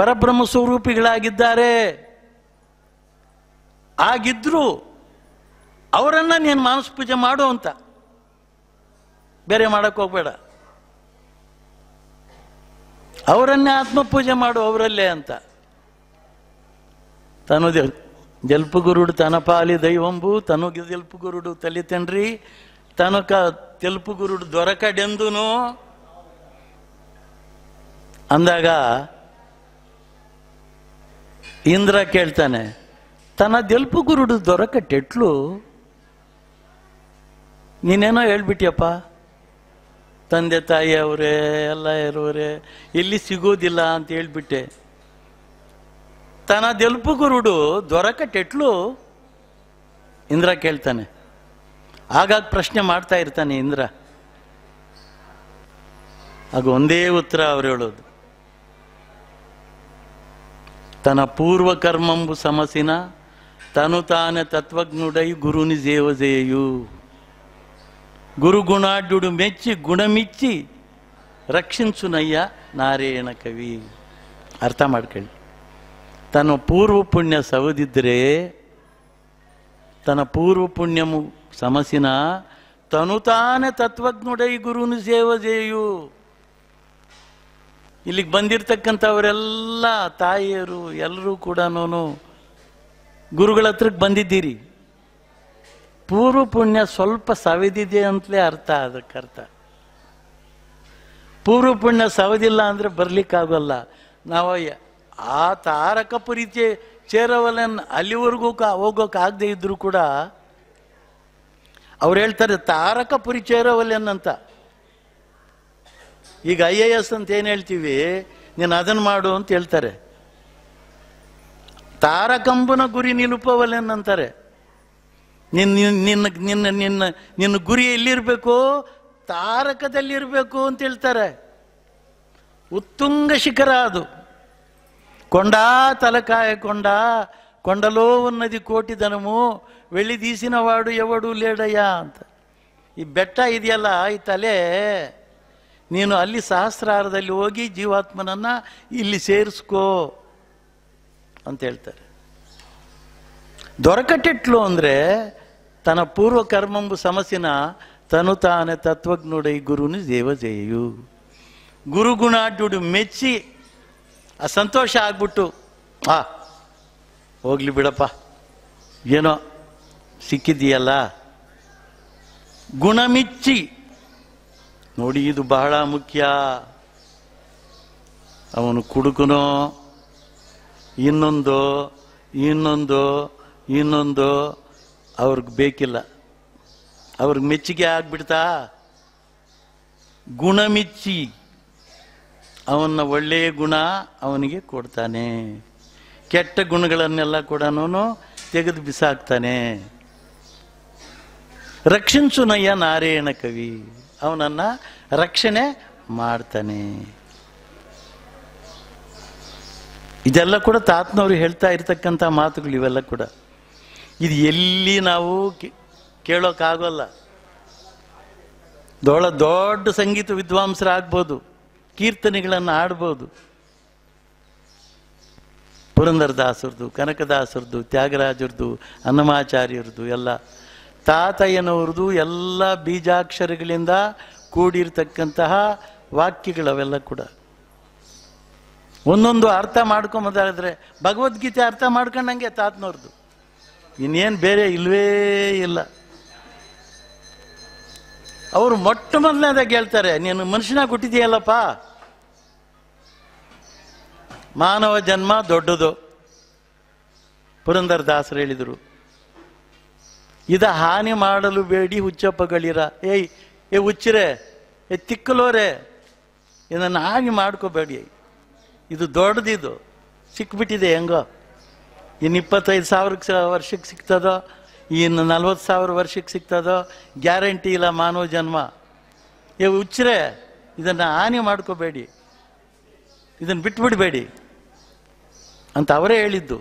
Speaker 1: ಪರಬ್ರಹ್ಮ ಸ್ವರೂಪಿಗಳಾಗಿದ್ದಾರೆ ಆಗಿದ್ರೂ ಅವರನ್ನ ನೀನು ಮಾನಸ ಪೂಜೆ ಮಾಡು ಅಂತ ಬೇರೆ ಮಾಡಕ್ಕೆ ಹೋಗ್ಬೇಡ ಅವರನ್ನೇ ಆತ್ಮ ಪೂಜೆ ಮಾಡು ಅವರಲ್ಲೇ ಅಂತ ತನು ಜಲ್ಪುಗುರುಡು ತನಪಾಲಿ ದೈವಂಬು ತನು ಗುರುಡು ತಲೆ ತಂಡ್ರಿ ತನಕ ತೆಲುಪುಗುರುಡು ದೊರಕಡೆಂದುನು ಅಂದಾಗ ಇಂದ್ರ ಕೇಳ್ತಾನೆ ತನ್ನ తెలుపు ದೊರಕ ದೊರಕಟ್ಟೆಟ್ಲು ನೀನೇನೋ ಹೇಳ್ಬಿಟ್ಟಿಯಪ್ಪ ತಂದೆ ತಾಯಿಯವರೇ ಎಲ್ಲ ಇರೋರೇ ಇಲ್ಲಿ ಸಿಗೋದಿಲ್ಲ ಅಂತ ಹೇಳ್ಬಿಟ್ಟೆ ತನ್ನ ದೆಲ್ಪು ಗುರುಡು ಟೆಟ್ಲು ಇಂದ್ರ ಕೇಳ್ತಾನೆ ಆಗಾಗ ಪ್ರಶ್ನೆ ಮಾಡ್ತಾ ಇರ್ತಾನೆ ಇಂದ್ರ ಹಾಗ ಒಂದೇ ಉತ್ತರ ಅವ್ರು ಹೇಳೋದು ತನ್ನ ಪೂರ್ವಕರ್ಮಂಬು ಸಮಸಿನ ತನು ತಾನೇ ತತ್ವಜ್ಞುಡೈ ಗುರುನಿ ಜೇವಜೇಯು ಗುರು ಗುಣಾಡ್ಡು ಮೆಚ್ಚಿ ಗುಣಮಿಚ್ಚಿ ನಯ್ಯ ನಾರಾಯಣ ಕವಿ ಅರ್ಥ ಮಾಡ್ಕೊಳ್ಳಿ ತನ್ನ ಪೂರ್ವ ಪುಣ್ಯ ಸವದಿದ್ರೆ ತನ್ನ ಪೂರ್ವ ಪುಣ್ಯಮು ಸಮಸಿನ ತನು ತಾನೇ ತತ್ವಜ್ಞುಡೈ ಗುರುನು ಸೇವ ಜೇಯು ಇಲ್ಲಿಗೆ ಬಂದಿರತಕ್ಕಂಥವರೆಲ್ಲ ತಾಯಿಯರು ಎಲ್ಲರೂ ಕೂಡ ಗುರುಗಳ ಹತ್ರಕ್ಕೆ ಬಂದಿದ್ದೀರಿ ಪೂರ್ವ ಪುಣ್ಯ ಸ್ವಲ್ಪ ಸವಿದಿದೆ ಅಂತಲೇ ಅರ್ಥ ಅದಕ್ಕೆ ಅರ್ಥ ಪೂರ್ವ ಪುಣ್ಯ ಸವದಿಲ್ಲ ಅಂದರೆ ಬರಲಿಕ್ಕಾಗಲ್ಲ ನಾವು ಆ ತಾರಕ ಪರಿಚಯ ಚೇರವಲನ್ ಅಲ್ಲಿವರೆಗೂ ಕ ಹೋಗೋಕ್ಕಾಗದೇ ಇದ್ದರೂ ಕೂಡ ಅವ್ರು ಹೇಳ್ತಾರೆ ತಾರಕ ಪುರಿ ಅಂತ ಈಗ ಐ ಎ ಎಸ್ ಅಂತ ಏನು ಹೇಳ್ತೀವಿ ನೀನು ಅದನ್ನು ಮಾಡು ಅಂತ ಹೇಳ್ತಾರೆ ತಾರಕಂಬನ ಗುರಿ ನಿಲುಪವಲೆನ್ ಅಂತಾರೆ ನಿನ್ನ ನಿನ್ನ ನಿನ್ನ ನಿನ್ನ ನಿನ್ನ ಗುರಿ ಎಲ್ಲಿರಬೇಕು ತಾರಕದಲ್ಲಿರಬೇಕು ಅಂತ ಹೇಳ್ತಾರೆ ಉತ್ತುಂಗ ಶಿಖರ ಅದು ಕೊಂಡ ತಲಕಾಯ ಕೊಂಡ ಕೊಂಡಲೋ ನದಿ ಕೋಟಿ ದನಮು ವಾಡು ಎವಡು ಲೇಡಯ್ಯ ಅಂತ ಈ ಬೆಟ್ಟ ಇದೆಯಲ್ಲ ಈ ತಲೆ ನೀನು ಅಲ್ಲಿ ಸಹಸ್ರಾರದಲ್ಲಿ ಹೋಗಿ ಜೀವಾತ್ಮನನ್ನು ಇಲ್ಲಿ ಸೇರಿಸ್ಕೋ ಅಂತ ಹೇಳ್ತಾರೆ ದೊರಕಟ್ಟಿಟ್ಲು ಅಂದರೆ ಪೂರ್ವ ತನ್ನ తన పూర్వకర్మంబు సమసిన తను తానే ಗುರುನು గురుని ಗುರು ಗುಣಾಡ್ಡು ಮೆಚ್ಚಿ ಆ ಸಂತೋಷ ಆಗ್ಬಿಟ್ಟು ಆ ಹೋಗ್ಲಿ ಬಿಡಪ್ಪ ಏನೋ ಸಿಕ್ಕಿದೆಯಲ್ಲ ಗುಣಮಿಚ್ಚಿ ನೋಡಿ ಇದು ಬಹಳ ಮುಖ್ಯ ಅವನು ಕುಡುಕನೋ ಇನ್ನೊಂದು ಇನ್ನೊಂದು ಇನ್ನೊಂದು ಅವ್ರಿಗೆ ಬೇಕಿಲ್ಲ ಅವ್ರಿಗೆ ಮೆಚ್ಚುಗೆ ಆಗ್ಬಿಡ್ತಾ ಗುಣಮಿಚ್ಚಿ ಅವನ ಒಳ್ಳೆಯ ಗುಣ ಅವನಿಗೆ ಕೊಡ್ತಾನೆ ಕೆಟ್ಟ ಗುಣಗಳನ್ನೆಲ್ಲ ಕೂಡ ತೆಗೆದು ಬಿಸಾಕ್ತಾನೆ ರಕ್ಷಿಸುನಯ್ಯ ನಾರಾಯಣ ಕವಿ ಅವನನ್ನು ರಕ್ಷಣೆ ಮಾಡ್ತಾನೆ ಇದೆಲ್ಲ ಕೂಡ ತಾತನವರು ಹೇಳ್ತಾ ಇರ್ತಕ್ಕಂಥ ಮಾತುಗಳು ಇವೆಲ್ಲ ಕೂಡ ಇದು ಎಲ್ಲಿ ನಾವು ಕೇಳೋಕ್ಕಾಗಲ್ಲ ದೊಳ ದೊಡ್ಡ ಸಂಗೀತ ವಿದ್ವಾಂಸರಾಗ್ಬೋದು ಕೀರ್ತನೆಗಳನ್ನು ಆಡ್ಬೋದು ಪುರಂದರದಾಸರದು ಕನಕದಾಸರದು ತ್ಯಾಗರಾಜರದು ಅನ್ನಮಾಚಾರ್ಯರದು ಎಲ್ಲ ತಾತಯ್ಯನವ್ರದ್ದು ಎಲ್ಲ ಬೀಜಾಕ್ಷರಗಳಿಂದ ಕೂಡಿರ್ತಕ್ಕಂತಹ ವಾಕ್ಯಗಳವೆಲ್ಲ ಕೂಡ ಒಂದೊಂದು ಅರ್ಥ ಮಾಡ್ಕೊಂಬುದಾದ್ರೆ ಭಗವದ್ಗೀತೆ ಅರ್ಥ ಮಾಡ್ಕೊಂಡಂಗೆ ತಾತನವ್ರದ್ದು ಇನ್ನೇನು ಬೇರೆ ಇಲ್ವೇ ಇಲ್ಲ ಅವರು ಮೊಟ್ಟ ಮೊದಲನೇದಾಗ ಹೇಳ್ತಾರೆ ನೀನು ಮನುಷ್ಯನಾಗ ಹುಟ್ಟಿದೆಯಲ್ಲಪ್ಪ ಮಾನವ ಜನ್ಮ ದೊಡ್ಡದು ಪುರಂದರ ದಾಸರು ಹೇಳಿದರು ಇದ ಹಾನಿ ಮಾಡಲು ಬೇಡಿ ಹುಚ್ಚಪ್ಪಗಳಿರ ಏಯ್ ಏ ಹುಚ್ಚಿರೆ ಏ ತಿಕ್ಕಲೋರೆ ಇದನ್ನು ಹಾನಿ ಮಾಡ್ಕೋಬೇಡಿ ಇದು ದೊಡ್ಡದಿದು ಸಿಕ್ಬಿಟ್ಟಿದೆ ಹೆಂಗೋ ಇನ್ನು ಇಪ್ಪತ್ತೈದು ಸಾವಿರಕ್ಕೆ ವರ್ಷಕ್ಕೆ ಸಿಗ್ತದೋ ಇನ್ನು ನಲ್ವತ್ತು ಸಾವಿರ ವರ್ಷಕ್ಕೆ ಸಿಗ್ತದೋ ಗ್ಯಾರಂಟಿ ಇಲ್ಲ ಮಾನವ ಜನ್ಮ ಏ ಹುಚ್ಚರೆ ಇದನ್ನು ಹಾನಿ ಮಾಡ್ಕೋಬೇಡಿ ಇದನ್ನು ಬಿಟ್ಬಿಡಬೇಡಿ ಅಂತ ಅವರೇ ಹೇಳಿದ್ದು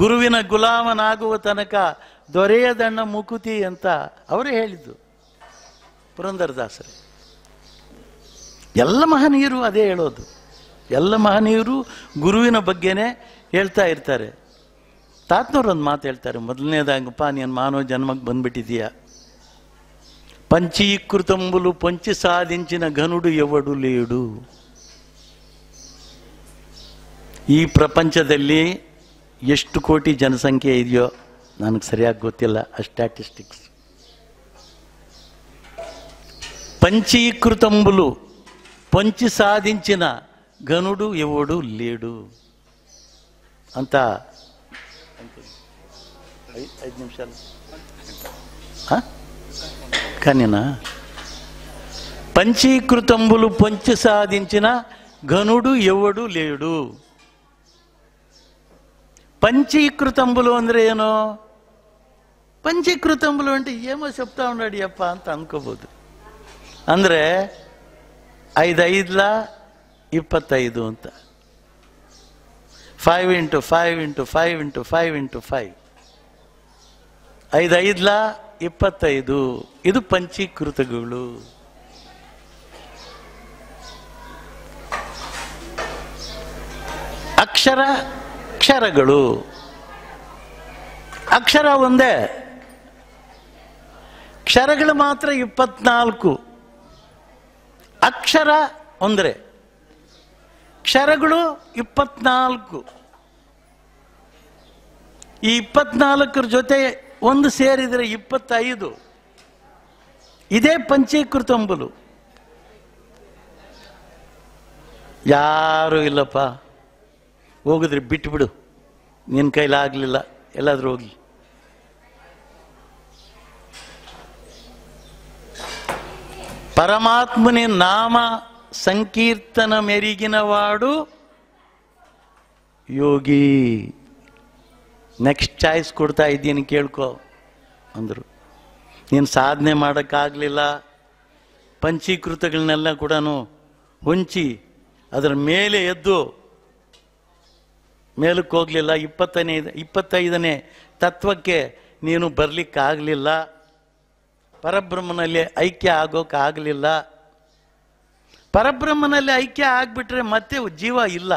Speaker 1: ಗುರುವಿನ ಗುಲಾಮನಾಗುವ ತನಕ ದೊರೆಯದಣ್ಣ ಮುಕುತಿ ಅಂತ ಅವರೇ ಹೇಳಿದ್ದು ಪುರಂದರದಾಸರು ಎಲ್ಲ ಮಹನೀಯರು ಅದೇ ಹೇಳೋದು ಎಲ್ಲ ಮಹನೀಯರು ಗುರುವಿನ ಬಗ್ಗೆನೇ ಹೇಳ್ತಾ ಇರ್ತಾರೆ ತಾತ್ನವ್ರು ಒಂದು ಮಾತು ಹೇಳ್ತಾರೆ ಮೊದಲನೇದಾಗಪ್ಪ ನೀನು ಮಾನವ ಜನ್ಮಕ್ಕೆ ಬಂದ್ಬಿಟ್ಟಿದೀಯ ಪಂಚೀಕೃತಂಬುಲು ಪಂಚ ಸಾಧಿಸಿನ ಗನುಡು ಎವಡು ಲೇಡು ಈ ಪ್ರಪಂಚದಲ್ಲಿ ಎಷ್ಟು ಕೋಟಿ ಜನಸಂಖ್ಯೆ ಇದೆಯೋ ನನಗೆ ಸರಿಯಾಗಿ ಗೊತ್ತಿಲ್ಲ ಆ ಸ್ಟ್ಯಾಟಿಸ್ಟಿಕ್ಸ್ ಪಂಚೀಕೃತಂಬುಲು ಪಂಚ ಸಾಧಿಸಿನ ಗನುಡು ಎವಡು ಲೇಡು ಅಂತ ఐదు నిమిషాలు కానీనా పంచీకృతంబులు పంచి సాధించిన ఘనుడు ఎవడు లేడు పంచీకృతంబులు అందరూ ఏను పంచీకృతంబులు అంటే ఏమో చెప్తా ఉన్నాడు అప్ప అంత అనుకోబోదు అందరే ಐದು ಐದ್ಲ ಇಪ್ಪತ್ತೈದು ಅಂತ five into five into five into five into five ಐದೈದ್ಲ ಇಪ್ಪತ್ತೈದು ಇದು ಪಂಚೀಕೃತಗಳು ಅಕ್ಷರ ಅಕ್ಷರಗಳು ಅಕ್ಷರ ಒಂದೇ ಕ್ಷರಗಳು ಮಾತ್ರ ಇಪ್ಪತ್ನಾಲ್ಕು ಅಕ್ಷರ ಅಂದರೆ ಕ್ಷರಗಳು ಇಪ್ಪತ್ನಾಲ್ಕು ಈ ಇಪ್ಪತ್ನಾಲ್ಕರ ಜೊತೆ ಒಂದು ಸೇರಿದರೆ ಇಪ್ಪತ್ತೈದು ಇದೇ ಅಂಬಲು ಯಾರೂ ಇಲ್ಲಪ್ಪ ಹೋಗಿದ್ರೆ ಬಿಟ್ಟುಬಿಡು ನಿನ್ನ ಆಗಲಿಲ್ಲ ಎಲ್ಲಾದರೂ ಹೋಗಿ ಪರಮಾತ್ಮನೇ ನಾಮ ಸಂಕೀರ್ತನ ಮೆರಿಗಿನವಾಡು ಯೋಗಿ ನೆಕ್ಸ್ಟ್ ಚಾಯ್ಸ್ ಕೊಡ್ತಾ ಇದ್ದೀನಿ ಕೇಳ್ಕೊ ಅಂದರು ನೀನು ಸಾಧನೆ ಮಾಡೋಕ್ಕಾಗಲಿಲ್ಲ ಪಂಚೀಕೃತಗಳನ್ನೆಲ್ಲ ಕೂಡ ಹೊಂಚಿ ಅದರ ಮೇಲೆ ಎದ್ದು ಮೇಲಕ್ಕೆ ಹೋಗಲಿಲ್ಲ ಇಪ್ಪತ್ತನೇ ಇಪ್ಪತ್ತೈದನೇ ತತ್ವಕ್ಕೆ ನೀನು ಬರಲಿಕ್ಕಾಗಲಿಲ್ಲ ಪರಬ್ರಹ್ಮನಲ್ಲಿ ಐಕ್ಯ ಆಗೋಕ್ಕಾಗಲಿಲ್ಲ ಪರಬ್ರಹ್ಮನಲ್ಲಿ ಐಕ್ಯ ಆಗಿಬಿಟ್ರೆ ಮತ್ತೆ ಜೀವ ಇಲ್ಲ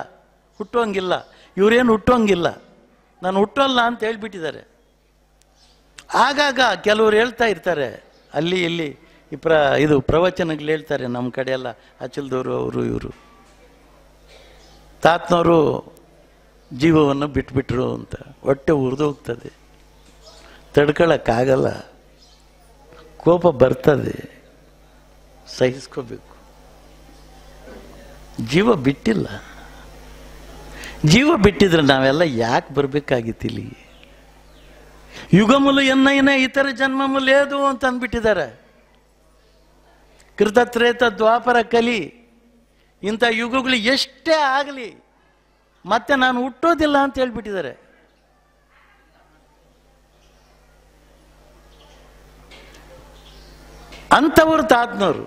Speaker 1: ಹುಟ್ಟೋಂಗಿಲ್ಲ ಇವರೇನು ಹುಟ್ಟೋಂಗಿಲ್ಲ ನಾನು ಹುಟ್ಟಲ್ಲ ಅಂತ ಹೇಳಿಬಿಟ್ಟಿದ್ದಾರೆ ಆಗಾಗ ಕೆಲವರು ಹೇಳ್ತಾ ಇರ್ತಾರೆ ಅಲ್ಲಿ ಇಲ್ಲಿ ಈ ಪ್ರ ಇದು ಪ್ರವಚನಗಳು ಹೇಳ್ತಾರೆ ನಮ್ಮ ಕಡೆ ಎಲ್ಲ ಅಚಲ್ದವರು ಅವರು ಇವರು ತಾತ್ನವರು ಜೀವವನ್ನು ಬಿಟ್ಬಿಟ್ರು ಅಂತ ಹೊಟ್ಟೆ ಹೋಗ್ತದೆ ತಡ್ಕೊಳಕ್ಕಾಗಲ್ಲ ಕೋಪ ಬರ್ತದೆ ಸಹಿಸ್ಕೋಬೇಕು ಜೀವ ಬಿಟ್ಟಿಲ್ಲ ಜೀವ ಬಿಟ್ಟಿದ್ರೆ ನಾವೆಲ್ಲ ಯಾಕೆ ಬರಬೇಕಾಗಿತ್ತು ಇಲ್ಲಿ ಯುಗಮುಲು ಇನ್ನ ಇತರ ಜನ್ಮ ಲೇದು ಅಂತ ಅಂದ್ಬಿಟ್ಟಿದ್ದಾರೆ ಕೃತತ್ರೇತ ದ್ವಾಪರ ಕಲಿ ಇಂಥ ಯುಗಗಳು ಎಷ್ಟೇ ಆಗಲಿ ಮತ್ತೆ ನಾನು ಹುಟ್ಟೋದಿಲ್ಲ ಅಂತ ಹೇಳ್ಬಿಟ್ಟಿದ್ದಾರೆ ಅಂಥವ್ರು ತಾತ್ನವರು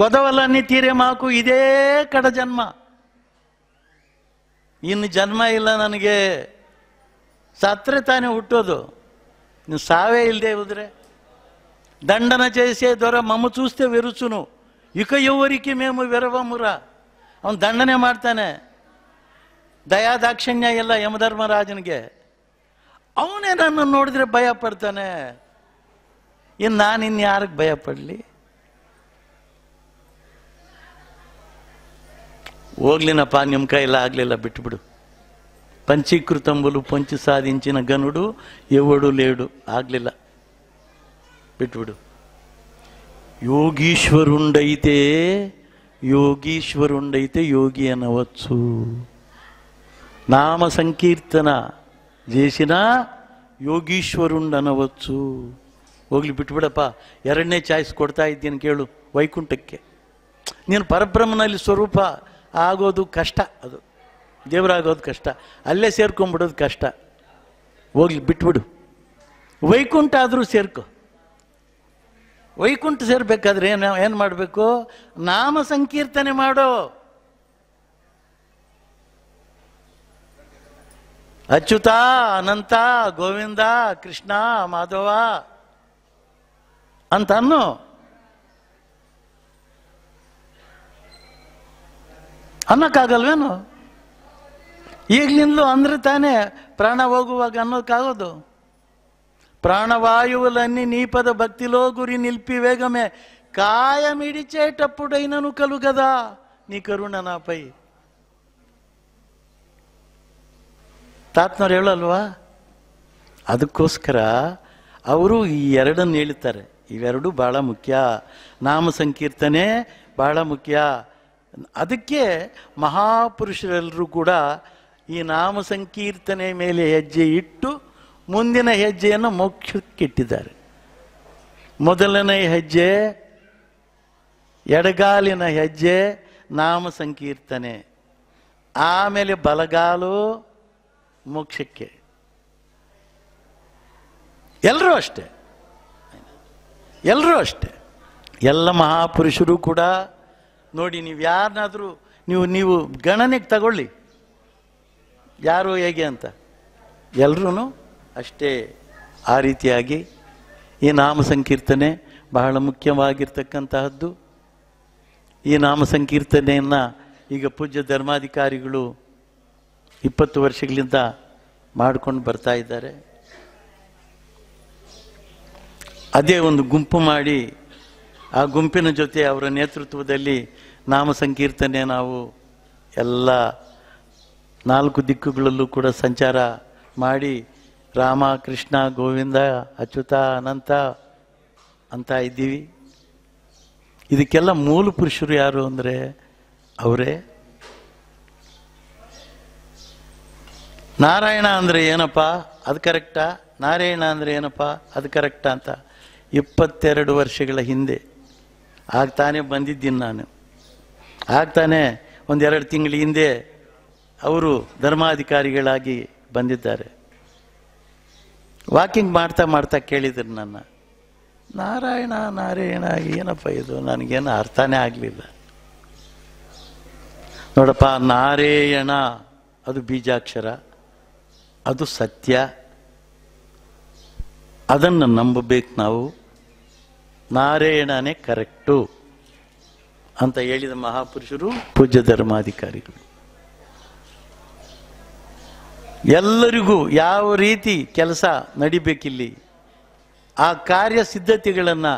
Speaker 1: ಕೊದವಲ್ಲ ನೀ ತೀರೆ ಮಾಕು ಇದೇ ಕಡ ಜನ್ಮ ಇನ್ನು ಜನ್ಮ ಇಲ್ಲ ನನಗೆ ಸತ್ತರೆ ತಾನೇ ಹುಟ್ಟೋದು ನೀವು ಸಾವೇ ಇಲ್ಲದೆ ಹೋದರೆ ದಂಡನ ಜಯಿಸೇ ದೊರ ಮಮ್ಮ ಚೂಸ್ತೆ ವಿರುಚುನು ಇಕ ಯುವರಿಕೆ ಮೇಮು ವಿರವ ಮುರ ಅವನು ದಂಡನೆ ಮಾಡ್ತಾನೆ ದಯಾ ದಾಕ್ಷಿಣ್ಯ ಎಲ್ಲ ಯಮಧರ್ಮರಾಜನಿಗೆ ಅವನೇ ನನ್ನನ್ನು ನೋಡಿದ್ರೆ ಭಯ ಪಡ್ತಾನೆ ಇನ್ನು ನಾನು ಇನ್ನು ಭಯ ಪಡಲಿ ఓగ్లినప్ప నిమ్మక ఇలా ఆగ్లిలా బిట్టుబుడు పంచీకృతంబులు పొంచి సాధించిన గనుడు ఎవడు లేడు ఆగ్లిలా బిట్టుబుడు యోగీశ్వరుండైతే యోగీశ్వరుండైతే యోగి అనవచ్చు నామ సంకీర్తన చేసినా యోగీశ్వరుండు అనవచ్చు ఓగిలి ಬಿಟ್ಬಿಡಪ್ಪ ఎరడనే ఛాయిస్ కొడతాయి దీనికి వేళు వైకుంఠక్కే నేను పరబ్రహ్మనల్లి స్వరూప ಆಗೋದು ಕಷ್ಟ ಅದು ದೇವರಾಗೋದು ಕಷ್ಟ ಅಲ್ಲೇ ಸೇರ್ಕೊಂಡ್ಬಿಡೋದು ಕಷ್ಟ ಹೋಗ್ಲಿ ಬಿಟ್ಬಿಡು ವೈಕುಂಠ ಆದರೂ ಸೇರ್ಕೊ ವೈಕುಂಠ ಸೇರ್ಬೇಕಾದ್ರೆ ಏನು ಏನು ಮಾಡಬೇಕು ನಾಮ ಸಂಕೀರ್ತನೆ ಮಾಡೋ ಅಚ್ಯುತ ಅನಂತ ಗೋವಿಂದ ಕೃಷ್ಣ ಮಾಧವ ಅಂತ ಅನ್ನೋ ಅನ್ನೋಕ್ಕಾಗಲ್ವೇನು ಈಗಲಿಂದಲೂ ಅಂದ್ರೆ ತಾನೇ ಪ್ರಾಣ ಹೋಗುವಾಗ ಅನ್ನೋಕ್ಕಾಗೋದು ನೀಪದ నీపద ವೇಗಮೆ ನಿಲ್ಪಿ నిలిపి ಟಪ್ಪು ಡೈನನು ಕಲುಗದ ನೀ ಕರುಣನ ಪೈ ತಾತ್ನವ್ರು ಹೇಳಲ್ವಾ ಅದಕ್ಕೋಸ್ಕರ ಅವರು ಈ ಎರಡನ್ನು ಹೇಳುತ್ತಾರೆ ಇವೆರಡು ಭಾಳ ಮುಖ್ಯ ನಾಮ ಸಂಕೀರ್ತನೆ ಭಾಳ ಮುಖ್ಯ ಅದಕ್ಕೆ ಮಹಾಪುರುಷರೆಲ್ಲರೂ ಕೂಡ ಈ ನಾಮ ಸಂಕೀರ್ತನೆ ಮೇಲೆ ಹೆಜ್ಜೆ ಇಟ್ಟು ಮುಂದಿನ ಹೆಜ್ಜೆಯನ್ನು ಮೋಕ್ಷಕ್ಕಿಟ್ಟಿದ್ದಾರೆ ಮೊದಲನೇ ಹೆಜ್ಜೆ ಎಡಗಾಲಿನ ಹೆಜ್ಜೆ ನಾಮ ಸಂಕೀರ್ತನೆ ಆಮೇಲೆ ಬಲಗಾಲು ಮೋಕ್ಷಕ್ಕೆ ಎಲ್ಲರೂ ಅಷ್ಟೆ ಎಲ್ಲರೂ ಅಷ್ಟೆ ಎಲ್ಲ ಮಹಾಪುರುಷರು ಕೂಡ ನೋಡಿ ನೀವು ಯಾರನ್ನಾದರೂ ನೀವು ನೀವು ಗಣನೆಗೆ ತಗೊಳ್ಳಿ ಯಾರು ಹೇಗೆ ಅಂತ ಎಲ್ಲರೂ ಅಷ್ಟೇ ಆ ರೀತಿಯಾಗಿ ಈ ನಾಮ ಸಂಕೀರ್ತನೆ ಬಹಳ ಮುಖ್ಯವಾಗಿರ್ತಕ್ಕಂತಹದ್ದು ಈ ನಾಮ ಸಂಕೀರ್ತನೆಯನ್ನು ಈಗ ಪೂಜ್ಯ ಧರ್ಮಾಧಿಕಾರಿಗಳು ಇಪ್ಪತ್ತು ವರ್ಷಗಳಿಂದ ಮಾಡಿಕೊಂಡು ಬರ್ತಾ ಇದ್ದಾರೆ ಅದೇ ಒಂದು ಗುಂಪು ಮಾಡಿ ಆ ಗುಂಪಿನ ಜೊತೆ ಅವರ ನೇತೃತ್ವದಲ್ಲಿ ನಾಮ ಸಂಕೀರ್ತನೆ ನಾವು ಎಲ್ಲ ನಾಲ್ಕು ದಿಕ್ಕುಗಳಲ್ಲೂ ಕೂಡ ಸಂಚಾರ ಮಾಡಿ ರಾಮ ಕೃಷ್ಣ ಗೋವಿಂದ ಅಚ್ಯುತ ಅನಂತ ಅಂತ ಇದ್ದೀವಿ ಇದಕ್ಕೆಲ್ಲ ಮೂಲ ಪುರುಷರು ಯಾರು ಅಂದರೆ ಅವರೇ ನಾರಾಯಣ ಅಂದರೆ ಏನಪ್ಪ ಅದು ಕರೆಕ್ಟಾ ನಾರಾಯಣ ಅಂದರೆ ಏನಪ್ಪ ಅದು ಕರೆಕ್ಟಾ ಅಂತ ಇಪ್ಪತ್ತೆರಡು ವರ್ಷಗಳ ಹಿಂದೆ ಆಗ್ತಾನೆ ಬಂದಿದ್ದೀನಿ ನಾನು ಆಗ್ತಾನೆ ಒಂದೆರಡು ತಿಂಗಳ ಹಿಂದೆ ಅವರು ಧರ್ಮಾಧಿಕಾರಿಗಳಾಗಿ ಬಂದಿದ್ದಾರೆ ವಾಕಿಂಗ್ ಮಾಡ್ತಾ ಮಾಡ್ತಾ ಕೇಳಿದ್ರು ನನ್ನ ನಾರಾಯಣ ನಾರಾಯಣ ಏನಪ್ಪ ಇದು ನನಗೇನು ಅರ್ಥನೇ ಆಗಲಿಲ್ಲ ನೋಡಪ್ಪ ನಾರಾಯಣ ಅದು ಬೀಜಾಕ್ಷರ ಅದು ಸತ್ಯ ಅದನ್ನು ನಂಬಬೇಕು ನಾವು ನಾರಾಯಣನೇ ಕರೆಕ್ಟು ಅಂತ ಹೇಳಿದ ಮಹಾಪುರುಷರು ಪೂಜ್ಯ ಧರ್ಮಾಧಿಕಾರಿಗಳು ಎಲ್ಲರಿಗೂ ಯಾವ ರೀತಿ ಕೆಲಸ ನಡಿಬೇಕಿಲ್ಲಿ ಆ ಕಾರ್ಯ ಸಿದ್ಧತೆಗಳನ್ನು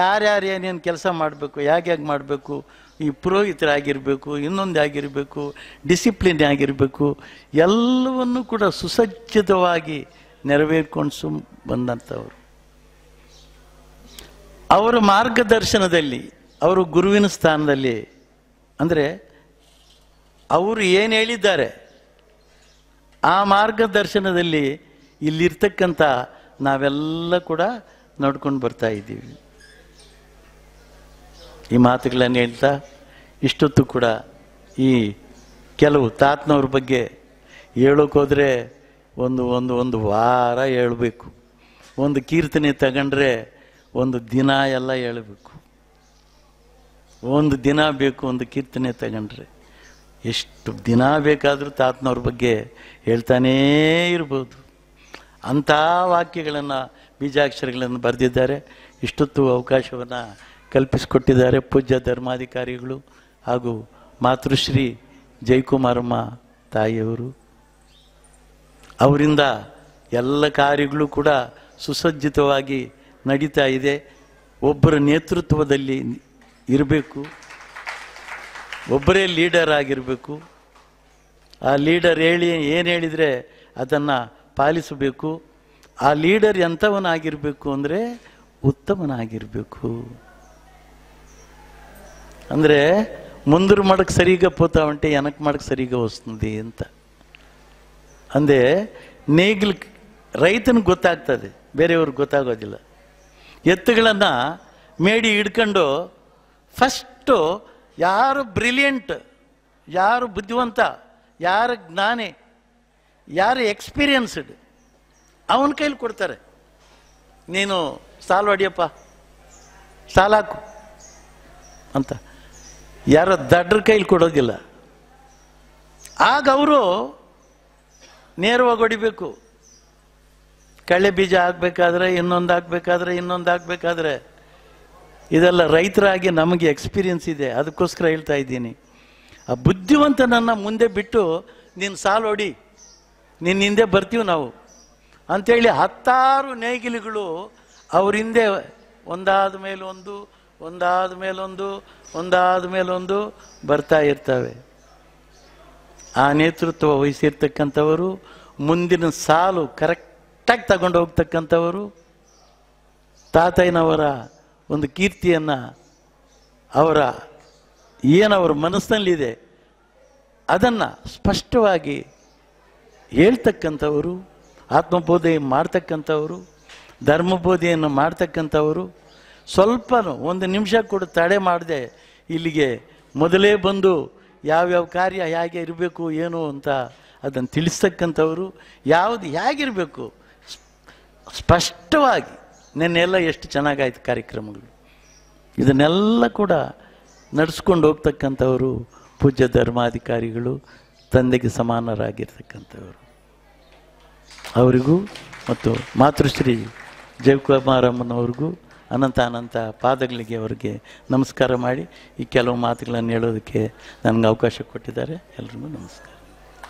Speaker 1: ಯಾರ್ಯಾರು ಏನೇನು ಕೆಲಸ ಮಾಡಬೇಕು ಹೇಗೆ ಹೇಗೆ ಮಾಡಬೇಕು ಈ ಪುರೋಹಿತರಾಗಿರಬೇಕು ಇನ್ನೊಂದು ಆಗಿರಬೇಕು ಡಿಸಿಪ್ಲಿನ್ ಆಗಿರಬೇಕು ಎಲ್ಲವನ್ನು ಕೂಡ ಸುಸಜ್ಜಿತವಾಗಿ ನೆರವೇರ್ಕೊಂಡು ಸುಮ್ ಬಂದಂಥವ್ರು ಅವರ ಮಾರ್ಗದರ್ಶನದಲ್ಲಿ ಅವರು ಗುರುವಿನ ಸ್ಥಾನದಲ್ಲಿ ಅಂದರೆ ಅವರು ಏನು ಹೇಳಿದ್ದಾರೆ ಆ ಮಾರ್ಗದರ್ಶನದಲ್ಲಿ ಇಲ್ಲಿರ್ತಕ್ಕಂಥ ನಾವೆಲ್ಲ ಕೂಡ ನೋಡ್ಕೊಂಡು ಬರ್ತಾ ಇದ್ದೀವಿ ಈ ಮಾತುಗಳನ್ನು ಹೇಳ್ತಾ ಇಷ್ಟೊತ್ತು ಕೂಡ ಈ ಕೆಲವು ತಾತನವ್ರ ಬಗ್ಗೆ ಹೇಳೋಕ್ಕೋದ್ರೆ ಒಂದು ಒಂದು ಒಂದು ವಾರ ಹೇಳಬೇಕು ಒಂದು ಕೀರ್ತನೆ ತಗೊಂಡ್ರೆ ಒಂದು ದಿನ ಎಲ್ಲ ಹೇಳಬೇಕು ಒಂದು ದಿನ ಬೇಕು ಒಂದು ಕೀರ್ತನೆ ತಗೊಂಡ್ರೆ ಎಷ್ಟು ದಿನ ಬೇಕಾದರೂ ತಾತನವ್ರ ಬಗ್ಗೆ ಹೇಳ್ತಾನೇ ಇರ್ಬೋದು ಅಂಥ ವಾಕ್ಯಗಳನ್ನು ಬೀಜಾಕ್ಷರಗಳನ್ನು ಬರೆದಿದ್ದಾರೆ ಇಷ್ಟೊತ್ತು ಅವಕಾಶವನ್ನು ಕಲ್ಪಿಸಿಕೊಟ್ಟಿದ್ದಾರೆ ಪೂಜ್ಯ ಧರ್ಮಾಧಿಕಾರಿಗಳು ಹಾಗೂ ಮಾತೃಶ್ರೀ ಜಯಕುಮಾರಮ್ಮ ತಾಯಿಯವರು ಅವರಿಂದ ಎಲ್ಲ ಕಾರ್ಯಗಳು ಕೂಡ ಸುಸಜ್ಜಿತವಾಗಿ ನಡೀತಾ ಇದೆ ಒಬ್ಬರ ನೇತೃತ್ವದಲ್ಲಿ ಇರಬೇಕು ಒಬ್ಬರೇ ಲೀಡರ್ ಆಗಿರಬೇಕು ಆ ಲೀಡರ್ ಹೇಳಿ ಏನು ಹೇಳಿದರೆ ಅದನ್ನು ಪಾಲಿಸಬೇಕು ಆ ಲೀಡರ್ ಎಂಥವನಾಗಿರಬೇಕು ಅಂದರೆ ಉತ್ತಮನಾಗಿರಬೇಕು ಅಂದರೆ ಮುಂದ್ರ ಮಡಕ್ಕೆ ಸರಿಗ పోతావంటే ಎನಕ್ ಮಡಕ್ಕೆ ಸರಿಗ వస్తుంది ಅಂತ ಅಂದೆ ನೇಗಿಲ್ ರೈತನಿಗೆ ಗೊತ್ತಾಗ್ತದೆ ಬೇರೆಯವ್ರಿಗೆ ಗೊತ್ತಾಗೋದಿಲ್ಲ ಎತ್ತುಗಳನ್ನು ಮೇಡಿ ಹಿಡ್ಕೊಂಡು ಫಸ್ಟು ಯಾರು ಬ್ರಿಲಿಯಂಟ್ ಯಾರು ಬುದ್ಧಿವಂತ ಯಾರು ಜ್ಞಾನಿ ಯಾರು ಎಕ್ಸ್ಪೀರಿಯನ್ಸ್ಡ್ ಅವನ ಕೈಲಿ ಕೊಡ್ತಾರೆ ನೀನು ಸಾಲು ಹೊಡಿಯಪ್ಪ ಸಾಲಾಕು ಅಂತ ಯಾರೋ ದಡ್ರ ಕೈಲಿ ಕೊಡೋದಿಲ್ಲ ಆಗ ಅವರು ನೇರವಾಗಿ ಹೊಡಿಬೇಕು ಕಳೆ ಬೀಜ ಆಗಬೇಕಾದ್ರೆ ಇನ್ನೊಂದು ಆಗಬೇಕಾದ್ರೆ ಇನ್ನೊಂದು ಹಾಕ್ಬೇಕಾದ್ರೆ ಇದೆಲ್ಲ ರೈತರಾಗಿ ನಮಗೆ ಎಕ್ಸ್ಪೀರಿಯನ್ಸ್ ಇದೆ ಅದಕ್ಕೋಸ್ಕರ ಹೇಳ್ತಾ ಇದ್ದೀನಿ ಆ ಬುದ್ಧಿವಂತನನ್ನು ಮುಂದೆ ಬಿಟ್ಟು ನೀನು ಹೊಡಿ ನಿನ್ನ ಹಿಂದೆ ಬರ್ತೀವಿ ನಾವು ಅಂಥೇಳಿ ಹತ್ತಾರು ನೇಗಿಲುಗಳು ಅವ್ರ ಹಿಂದೆ ಒಂದಾದ ಮೇಲೊಂದು ಒಂದಾದ ಮೇಲೊಂದು ಒಂದಾದ ಮೇಲೊಂದು ಬರ್ತಾ ಇರ್ತವೆ ಆ ನೇತೃತ್ವ ವಹಿಸಿರ್ತಕ್ಕಂಥವರು ಮುಂದಿನ ಸಾಲು ಕರೆಕ್ಟ್ ಟಕ್ ತಗೊಂಡು ಹೋಗ್ತಕ್ಕಂಥವರು ತಾತಯ್ಯನವರ ಒಂದು ಕೀರ್ತಿಯನ್ನು ಅವರ ಏನವರ ಮನಸ್ಸಿನಲ್ಲಿದೆ ಅದನ್ನು ಸ್ಪಷ್ಟವಾಗಿ ಹೇಳ್ತಕ್ಕಂಥವರು ಆತ್ಮಬೋಧೆ ಮಾಡ್ತಕ್ಕಂಥವರು ಧರ್ಮಬೋಧೆಯನ್ನು ಮಾಡ್ತಕ್ಕಂಥವರು ಸ್ವಲ್ಪ ಒಂದು ನಿಮಿಷ ಕೂಡ ತಡೆ ಮಾಡದೆ ಇಲ್ಲಿಗೆ ಮೊದಲೇ ಬಂದು ಯಾವ್ಯಾವ ಕಾರ್ಯ ಹೇಗೆ ಇರಬೇಕು ಏನು ಅಂತ ಅದನ್ನು ತಿಳಿಸ್ತಕ್ಕಂಥವರು ಯಾವುದು ಹೇಗಿರಬೇಕು ಸ್ಪಷ್ಟವಾಗಿ ನೆನ್ನೆಲ್ಲ ಎಷ್ಟು ಚೆನ್ನಾಗಾಯ್ತು ಕಾರ್ಯಕ್ರಮಗಳು ಇದನ್ನೆಲ್ಲ ಕೂಡ ನಡೆಸ್ಕೊಂಡು ಹೋಗ್ತಕ್ಕಂಥವರು ಪೂಜ್ಯ ಧರ್ಮಾಧಿಕಾರಿಗಳು ತಂದೆಗೆ ಸಮಾನರಾಗಿರ್ತಕ್ಕಂಥವರು ಅವರಿಗೂ ಮತ್ತು ಮಾತೃಶ್ರೀ ಜಯಕುಮಾರಮ್ಮನವ್ರಿಗೂ ಅನಂತ ಅನಂತ ಪಾದಗಳಿಗೆ ಅವರಿಗೆ ನಮಸ್ಕಾರ ಮಾಡಿ ಈ ಕೆಲವು ಮಾತುಗಳನ್ನು ಹೇಳೋದಕ್ಕೆ ನನಗೆ ಅವಕಾಶ ಕೊಟ್ಟಿದ್ದಾರೆ ಎಲ್ರಿಗೂ ನಮಸ್ಕಾರ